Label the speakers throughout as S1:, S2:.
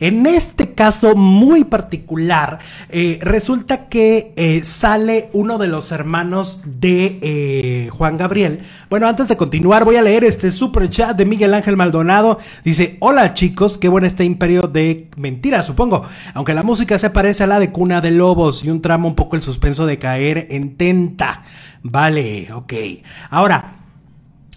S1: En este caso muy particular, eh, resulta que eh, sale uno de los hermanos de eh, Juan Gabriel. Bueno, antes de continuar, voy a leer este super chat de Miguel Ángel Maldonado. Dice: Hola chicos, qué bueno este imperio de mentiras, supongo. Aunque la música se parece a la de Cuna de Lobos y un tramo un poco el suspenso de caer en tenta. Vale, ok. Ahora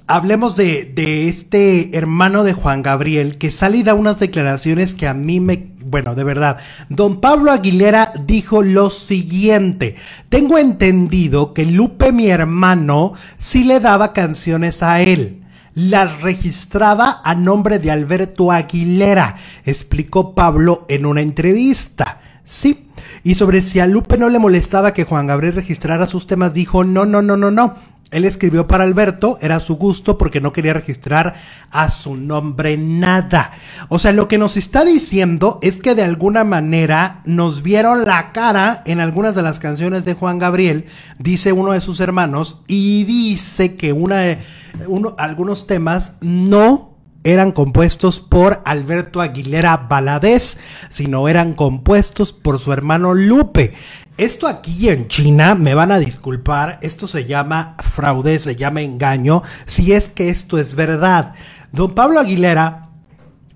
S1: hablemos de, este hermano de Juan Gabriel que sale y da unas declaraciones que a mí me... Bueno, de verdad, don Pablo Aguilera dijo lo siguiente, tengo entendido que Lupe, mi hermano, sí le daba canciones a él. Las registraba a nombre de Alberto Aguilera, explicó Pablo en una entrevista. Sí. Y sobre si a Lupe no le molestaba que Juan Gabriel registrara sus temas, dijo, no, no, no, no, no. Él escribió para Alberto, era su gusto porque no quería registrar a su nombre nada. O sea, lo que nos está diciendo es que de alguna manera nos vieron la cara en algunas de las canciones de Juan Gabriel, dice uno de sus hermanos, y dice que una, eh, uno, algunos temas no eran compuestos por Alberto Aguilera Baladés, sino eran compuestos por su hermano Lupe. Esto aquí en China, me van a disculpar, esto se llama fraude, se llama engaño, si es que esto es verdad. Don Pablo Aguilera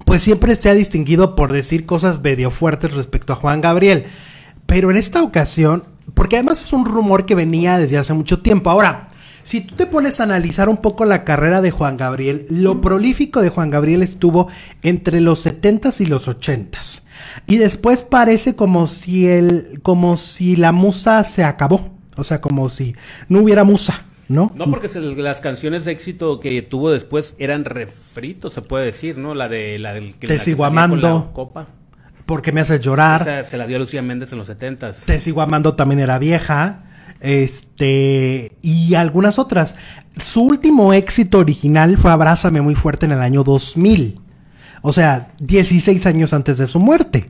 S1: pues siempre se ha distinguido por decir cosas medio fuertes respecto a Juan Gabriel. Pero en esta ocasión, porque además es un rumor que venía desde hace mucho tiempo. Ahora, si tú te pones a analizar un poco la carrera de Juan Gabriel, lo prolífico de Juan Gabriel estuvo entre los 70 y los 80 Y después parece como si, el, como si la musa se acabó. O sea, como si no hubiera musa. ¿No? No,
S2: porque las canciones de éxito que tuvo después eran refritos, se puede decir, ¿no? La de la del que, Te la amando.
S1: copa. Porque me haces llorar. se la dio a Lucía Méndez en los setentas s Te sigo amando también era vieja. Este. Y algunas otras. Su último éxito original fue Abrázame muy fuerte en el año 2000. O sea, 16 años antes de su muerte.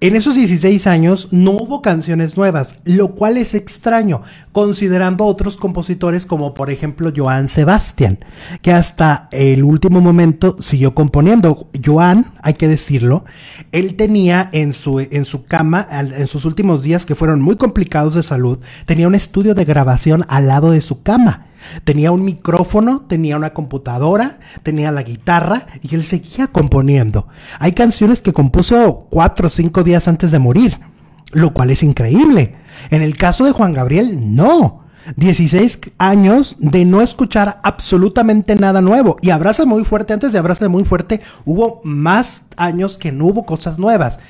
S1: En esos 16 años no hubo canciones nuevas, lo cual es extraño, considerando otros compositores como por ejemplo Joan Sebastian, que hasta el último momento siguió componiendo. Joan, hay que decirlo, él tenía en su, en su cama, en sus últimos días que fueron muy complicados de salud, tenía un estudio de grabación al lado de su cama Tenía un micrófono, tenía una computadora, tenía la guitarra y él seguía componiendo. Hay canciones que compuso cuatro o cinco días antes de morir, lo cual es increíble. En el caso de Juan Gabriel, no. 16 años de no escuchar absolutamente nada nuevo. Y Abraza muy fuerte, antes de Abraza muy fuerte, hubo más años que no hubo cosas nuevas.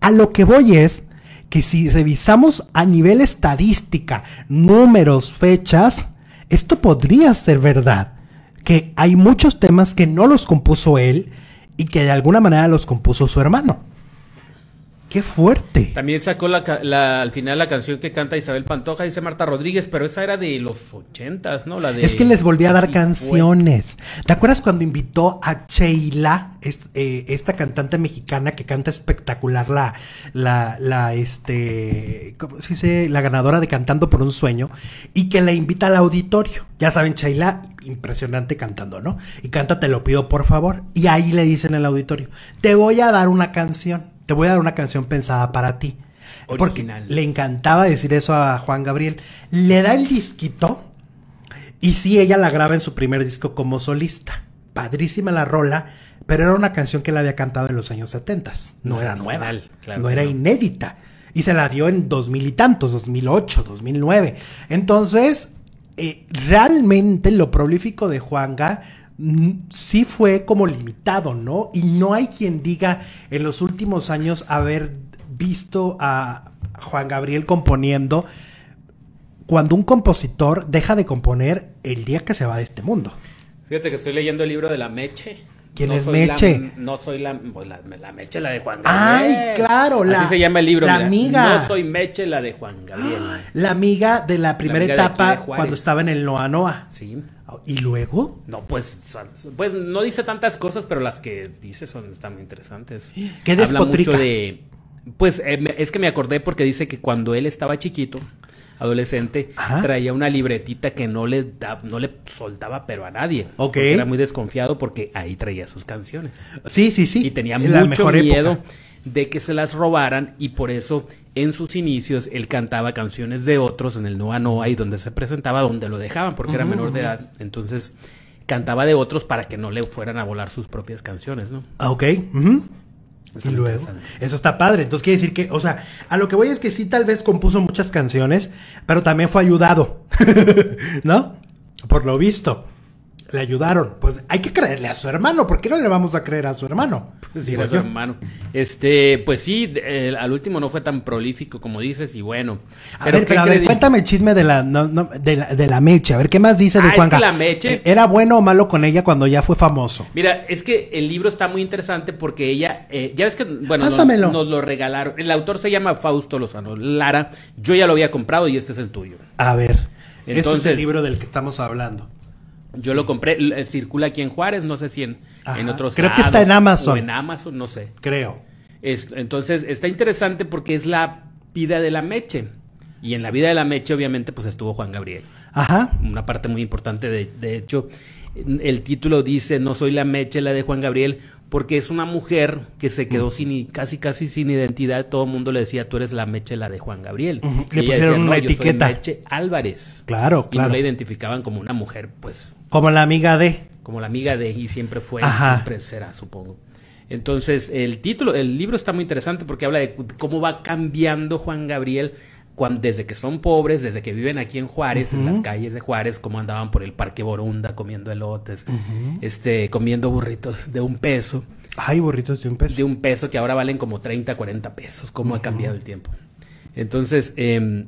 S1: A lo que voy es que si revisamos a nivel estadística, números, fechas, esto podría ser verdad, que hay muchos temas que no los compuso él y que de alguna manera los compuso su hermano. ¡Qué fuerte!
S2: También sacó al final la canción que canta Isabel Pantoja, dice Marta Rodríguez, pero esa era de los ochentas, ¿no? La es que les volví a dar canciones.
S1: ¿Te acuerdas cuando invitó a Sheila, es, eh, esta cantante mexicana que canta espectacular, la, la, la, este, ¿cómo se La ganadora de Cantando por un Sueño, y que le invita al auditorio. Ya saben, Sheila, impresionante cantando, ¿no? Y canta Te lo pido por favor. Y ahí le dicen el auditorio, te voy a dar una canción voy a dar una canción pensada para ti. Porque le encantaba decir eso a Juan Gabriel. Le da el disquito y sí, ella la graba en su primer disco como solista. Padrísima la rola, pero era una canción que la había cantado en los años 70. No, era nueva, no era inédita. Y se la dio en 2000 y tantos, 2008, 2009. Entonces, eh, realmente lo prolífico de Juanga Mm, sí fue como limitado, ¿no? Y no hay quien diga en los últimos años haber visto a Juan Gabriel componiendo cuando un compositor deja de componer el día que se va de este mundo.
S2: Fíjate que estoy leyendo el libro de la Meche
S1: ¿Quién es Meche?
S2: no soy pues, la, Meche, la de Juan
S1: Gabriel. Ay, claro, la. Así se llama el libro. La amiga. No
S2: soy Meche, la de Juan Gabriel. Ah,
S1: la amiga de la primera etapa cuando estaba en el Noa Noa. Sí. Ah, ¿Y luego? No,
S2: pues, pues no dice tantas cosas, pero las que dice son están interesantes. Eh, ¿Qué despotrica? de, pues eh, es que me acordé porque dice que cuando él estaba chiquito, adolescente, traía una libretita que no le, da, no le soltaba pero a nadie. Ok. Era muy desconfiado porque ahí traía sus canciones. Sí, sí, sí. Y tenía mucho miedo de que se las robaran y por eso en sus inicios él cantaba canciones de otros en el Noa Noa y donde se presentaba, donde lo dejaban porque era menor de edad. Entonces cantaba de otros para que no le fueran a volar sus propias canciones, ¿no?
S1: Ah, ok y luego, eso está padre. Entonces quiere decir que, o sea, a lo que voy es que sí, tal vez compuso muchas canciones, pero también fue ayudado, ¿no? Por lo visto le ayudaron. Pues hay que creerle a su hermano. porque no le vamos a creer a su hermano?
S2: Pues sí, su hermano. Este, pues sí, al último no fue tan prolífico como dices, y bueno. A pero ver, cuéntame
S1: el chisme de la, no, de la, de Meche. A ver, ¿qué más dice de ah, cuánto. ¿Era bueno o malo con ella cuando ya fue famoso?
S2: Mira, es que el libro está muy interesante porque ella, eh, ya ves que, bueno, nos, lo regalaron. El autor se llama Fausto Lozano Lara. Yo ya lo había comprado y este es el tuyo. A ver. Entonces, es el libro del que estamos hablando. Yo lo compré, eh, circula aquí en Juárez, no sé si en, otros. Creo que está en Amazon. en Amazon, no sé. Creo. entonces, está interesante porque es la vida de la Meche. Y en la vida de la Meche, obviamente, pues estuvo Juan Gabriel. Ajá. Una parte muy importante, de, de hecho, el título dice, no soy la Meche, la de Juan Gabriel, porque es una mujer que se quedó sin casi casi sin identidad. Todo el mundo le decía, tú eres la la de Juan Gabriel. Le pusieron una etiqueta. Meche Álvarez. Claro, claro. Y no la identificaban como una mujer, pues.
S1: Como la amiga de.
S2: Como la amiga de, y siempre fue, siempre será, supongo. Entonces, el título, el libro está muy interesante porque habla de cómo va cambiando Juan Gabriel desde que son pobres, desde que viven aquí en Juárez, en las calles de Juárez, cómo andaban por el Parque Borunda comiendo elotes, este, comiendo burritos de un peso. Ay, burritos de un peso. De un peso que ahora valen como 30, 40 pesos. ¿Cómo ha cambiado el tiempo? Entonces, em,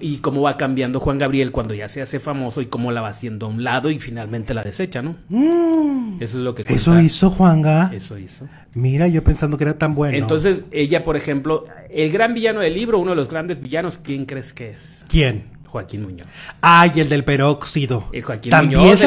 S2: y cómo va cambiando Juan Gabriel cuando ya se hace famoso y cómo la va haciendo a un lado y finalmente la desecha, ¿no?
S1: Mm.
S2: Eso es lo que... Eso hizo
S1: Juanga. Eso hizo. Mira, yo pensando que era tan bueno. Entonces,
S2: ella, por ejemplo, el gran villano del libro, uno de los grandes villanos, ¿quién crees
S1: que es? ¿Quién? Joaquín Muñoz. Ay, el del peróxido. Joaquín Muñoz,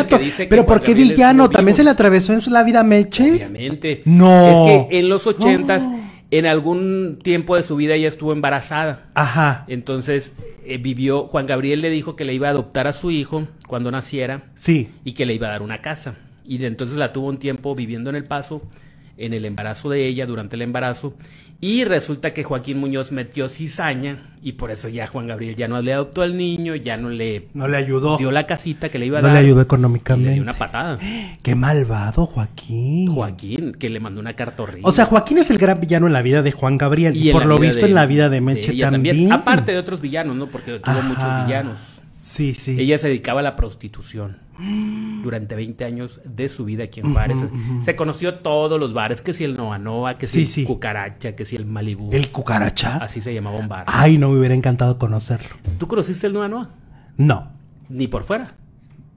S1: Pero ¿por qué villano? ¿También se le atravesó en su vida Meche? Obviamente. No. Es
S2: que en los ochentas en algún tiempo de su vida ella estuvo embarazada. Ajá. Entonces eh, vivió, Juan Gabriel le dijo que le iba a adoptar a su hijo cuando naciera. Sí. Y que le iba a dar una casa. Y entonces la tuvo un tiempo viviendo en El Paso en el embarazo de ella, durante el embarazo, y resulta que Joaquín Muñoz metió cizaña y por eso ya Juan Gabriel ya no le adoptó al niño, ya no le no le ayudó. Dio la casita que le iba a dar. No le ayudó económicamente. Le una patada.
S1: Qué malvado
S2: Joaquín. Joaquín que le mandó una carta horrible. O
S1: sea, Joaquín es el gran villano en la vida de Juan Gabriel y, por lo visto en la vida de Meche también. Aparte
S2: de otros villanos, ¿no? Porque tuvo muchos villanos. Sí, sí. Ella se dedicaba a la prostitución durante 20 años de su vida aquí en bares. Se conoció todos los bares, que si el Noa Noa, que si el Cucaracha, que si el Malibu ¿El Cucaracha? Así se llamaba un bar.
S1: Ay, no me hubiera encantado conocerlo.
S2: ¿Tú conociste el Noa Noa? No. ¿Ni por fuera?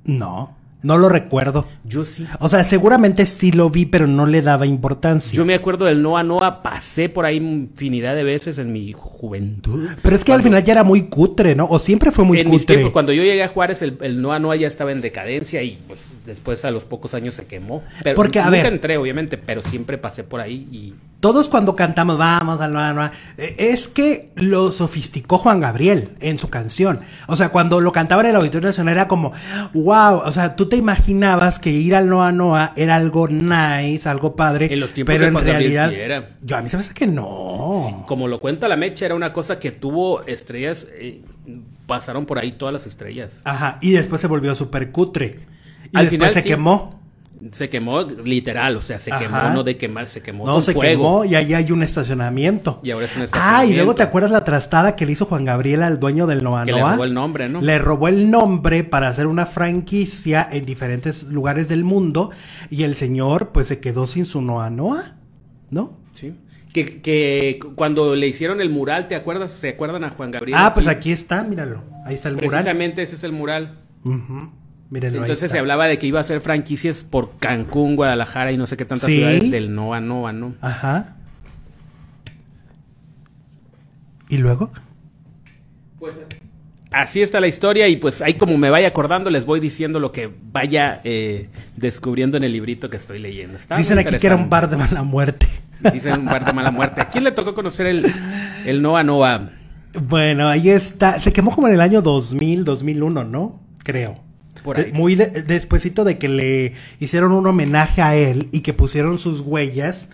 S1: No. No lo recuerdo. Yo sí. O sea, seguramente sí lo vi, pero no le daba importancia. Yo
S2: me acuerdo del Noa Noa, pasé por ahí infinidad de veces en mi juventud.
S1: Pero es que al final ya era muy cutre, ¿no? O siempre fue muy cutre.
S2: cuando yo llegué a Juárez, el, Noa Noa ya estaba en decadencia y pues después a los pocos años se quemó. Pero Porque, a ver... entré, obviamente, pero siempre pasé por ahí y
S1: todos cuando cantamos vamos al Noa eh, es que lo sofisticó Juan Gabriel en su canción. O sea, cuando lo cantaba en el Auditorio Nacional era como, wow, o sea, tú te imaginabas que ir al Noa Noa era algo nice, algo padre, en los tiempos pero en realidad yo a mí se me hace que no. como
S2: lo cuenta la Mecha, era una cosa que tuvo estrellas eh, pasaron por ahí todas las estrellas.
S1: Ajá, y después se volvió súper cutre. Y después se quemó
S2: se quemó literal, o sea, se quemó, no de quemar, se quemó. No, se quemó y
S1: ahí hay un estacionamiento. Y
S2: ahora es un estacionamiento. Ah, y luego te
S1: acuerdas la trastada que le hizo Juan Gabriel al dueño del Noa Noa. le robó el
S2: nombre, ¿no? Le robó
S1: el nombre para hacer una franquicia en diferentes lugares del mundo y el señor, pues se quedó sin su Noa Noa, ¿no? Sí.
S2: Que, que, cuando le hicieron el mural, ¿te acuerdas? ¿Se acuerdan a Juan Gabriel? Ah, pues aquí
S1: está, míralo. Ahí está el mural. Precisamente
S2: ese es el mural.
S1: Uh entonces se
S2: hablaba de que iba a hacer franquicias por Cancún, Guadalajara y no sé qué tantas ciudades del Nova Nova, ¿no?
S1: Ajá. ¿Y luego?
S2: Pues así está la historia y pues ahí como me vaya acordando les voy diciendo lo que vaya eh, descubriendo en el librito que estoy leyendo. Dicen aquí que era un
S1: bar de mala muerte.
S2: Dicen un bar de mala muerte. ¿A quién le tocó conocer el, el Nova Nova?
S1: Bueno, ahí está. Se quemó como en el año 2000, 2001, ¿no? Creo muy despuesito de que le hicieron un homenaje a él y que pusieron sus huellas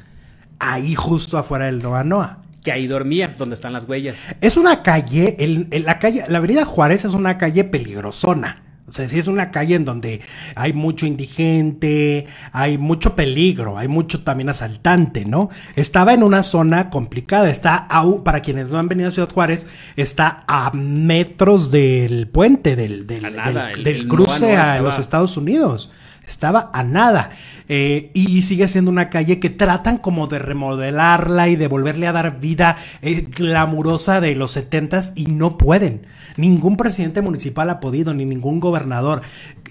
S1: ahí justo afuera del Noa Noa.
S2: Que ahí dormía, donde están las huellas.
S1: Es una calle, la calle, la avenida Juárez es una calle peligrosona. O sea, si es una calle en donde hay mucho indigente, hay mucho peligro, hay mucho también asaltante, ¿no? Estaba en una zona complicada, está para quienes no han venido a Ciudad Juárez, está a metros del puente, del, del, cruce a los Estados Unidos. Estaba a nada. Eh, y sigue siendo una calle que tratan como de remodelarla y de volverle a dar vida eh, glamurosa de los setentas y no pueden. Ningún presidente municipal ha podido, ni ningún gobernador.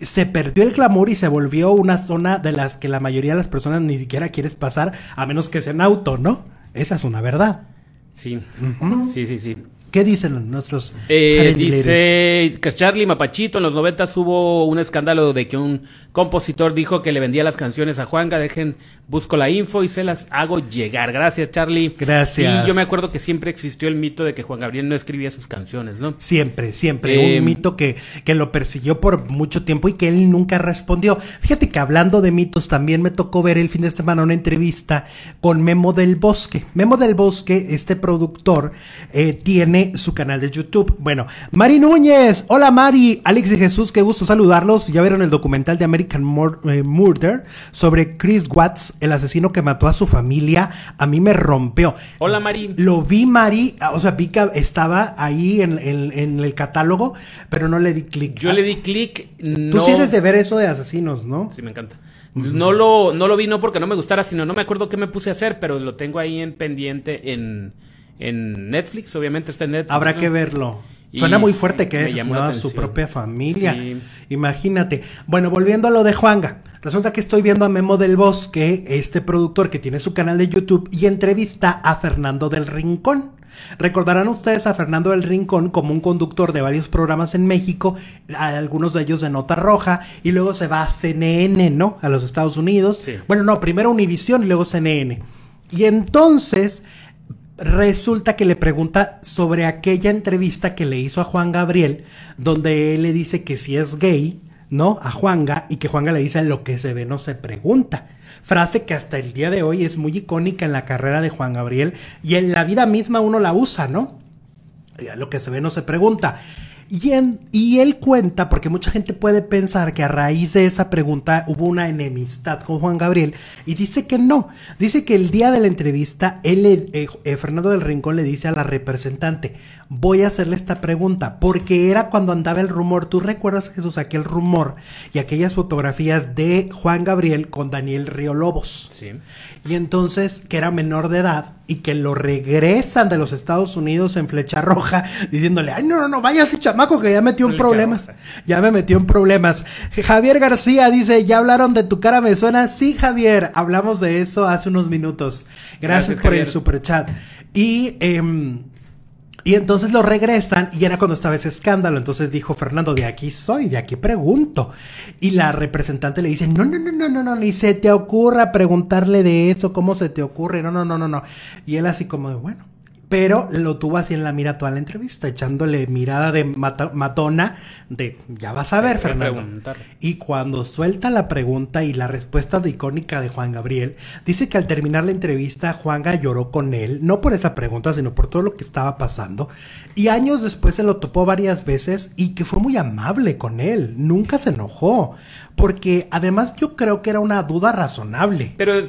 S1: Se perdió el clamor y se volvió una zona de las que la mayoría de las personas ni siquiera quieres pasar, a menos que sea en auto, ¿no? Esa es una verdad. Sí, sí, sí, sí. ¿Qué dicen nuestros eh, Dice
S2: que Charlie Mapachito, en los noventas hubo un escándalo de que un compositor dijo que le vendía las canciones a Juanga, dejen, busco la info y se las hago llegar. Gracias, Charlie. Gracias. Y yo me acuerdo que siempre existió el mito de que Juan Gabriel no escribía sus canciones,
S1: ¿no? Siempre, siempre. Eh, un mito que, que lo persiguió por mucho tiempo y que él nunca respondió. Fíjate que hablando de mitos, también me tocó ver el fin de semana una entrevista con Memo del Bosque. Memo del Bosque, este productor, eh, tiene su canal de YouTube. Bueno, Mari Núñez, hola Mari, Alex y Jesús, qué gusto saludarlos. Ya vieron el documental de American eh, Murder sobre Chris Watts, el asesino que mató a su familia. A mí me rompió. Hola Mari. Lo vi Mari, ah, o sea, Pica estaba ahí en, el catálogo, pero no le di clic. Yo ah, le di clic. Tú sí eres de ver eso de asesinos, ¿no?
S2: Sí, me encanta. No lo, no lo vi no porque no me gustara, sino no me acuerdo qué me puse a hacer, pero lo tengo ahí en pendiente en, en Netflix, obviamente está en Netflix. Habrá que verlo. Suena muy fuerte que es ¿no? a su propia
S1: familia. Imagínate. Bueno, volviendo a lo de Juanga. Resulta que estoy viendo a Memo del Bosque, este productor que tiene su canal de YouTube, y entrevista a Fernando del Rincón. Recordarán ustedes a Fernando del Rincón como un conductor de varios programas en México, algunos de ellos de Nota Roja, y luego se va a CNN, ¿no? A los Estados Unidos. Bueno, no, primero Univisión y luego CNN. Y entonces resulta que le pregunta sobre aquella entrevista que le hizo a Juan Gabriel, donde él le dice que si es gay, ¿no? A Juanga y que Juanga le dice lo que se ve no se pregunta. Frase que hasta el día de hoy es muy icónica en la carrera de Juan Gabriel y en la vida misma uno la usa, ¿no? Eh, lo que se ve no se pregunta. Y, él cuenta, porque mucha gente puede pensar que a raíz de esa pregunta hubo una enemistad con Juan Gabriel, y dice que no. Dice que el día de la entrevista, él, eh, eh, eh, Fernando del Rincón le dice a la representante, voy a hacerle esta pregunta, porque era cuando andaba el rumor, tú recuerdas Jesús aquel rumor y aquellas fotografías de Juan Gabriel con Daniel Río Lobos. Sí. Y entonces que era menor de edad y que lo regresan de los Estados Unidos en flecha roja diciéndole, ay, no, no, no, vaya flecha que ya metió en problemas. Ya me metió en problemas. Javier García dice, ya hablaron de tu cara, me suena. Sí, Javier, hablamos de eso hace unos minutos. Gracias, por el super chat. Y... Em, y entonces lo regresan y era cuando estaba ese escándalo. Entonces dijo Fernando, de aquí soy, de aquí pregunto. Y la representante le dice, no, no, no, no, no, no, ni se te ocurra preguntarle de eso, cómo se te ocurre, no, no, no, no, no. Y él así como de, bueno, pero lo tuvo así en la mira toda la entrevista, echándole mirada de matona de ya vas a ver, Fernando. Y cuando suelta la pregunta y la respuesta icónica de Juan Gabriel, dice que al terminar la entrevista, Juanga lloró con él, no por esa pregunta, sino por todo lo que estaba pasando. Y años después se lo topó varias veces y que fue muy amable con él, nunca se enojó, porque además yo creo que era una duda razonable.
S2: Pero,